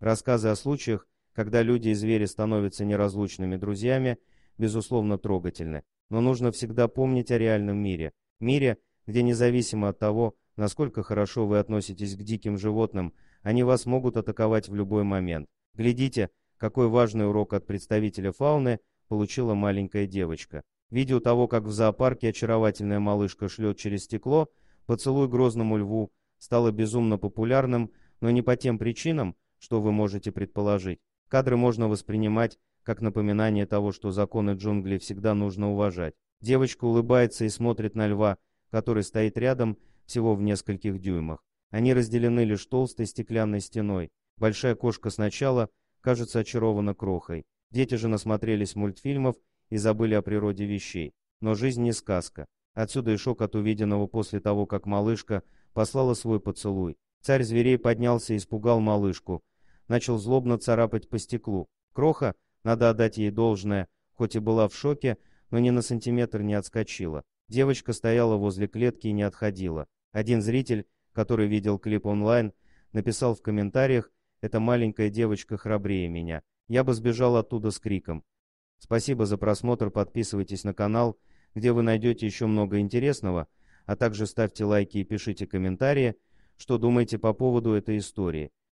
Рассказы о случаях, когда люди и звери становятся неразлучными друзьями, безусловно трогательны, но нужно всегда помнить о реальном мире, мире, где независимо от того, насколько хорошо вы относитесь к диким животным, они вас могут атаковать в любой момент. Глядите, какой важный урок от представителя фауны получила маленькая девочка. Видео того, как в зоопарке очаровательная малышка шлет через стекло, поцелуй грозному льву, стало безумно популярным, но не по тем причинам, что вы можете предположить. Кадры можно воспринимать как напоминание того, что законы джунглей всегда нужно уважать. Девочка улыбается и смотрит на льва, который стоит рядом всего в нескольких дюймах. Они разделены лишь толстой стеклянной стеной. Большая кошка сначала кажется очарована крохой. Дети же насмотрелись мультфильмов и забыли о природе вещей. Но жизнь не сказка. Отсюда и шок от увиденного после того, как малышка послала свой поцелуй. Царь зверей поднялся и испугал малышку, начал злобно царапать по стеклу. Кроха, надо отдать ей должное, хоть и была в шоке, но ни на сантиметр не отскочила. Девочка стояла возле клетки и не отходила. Один зритель, который видел клип онлайн, написал в комментариях «Эта маленькая девочка храбрее меня». Я бы сбежал оттуда с криком. Спасибо за просмотр, подписывайтесь на канал, где вы найдете еще много интересного, а также ставьте лайки и пишите комментарии, что думаете по поводу этой истории.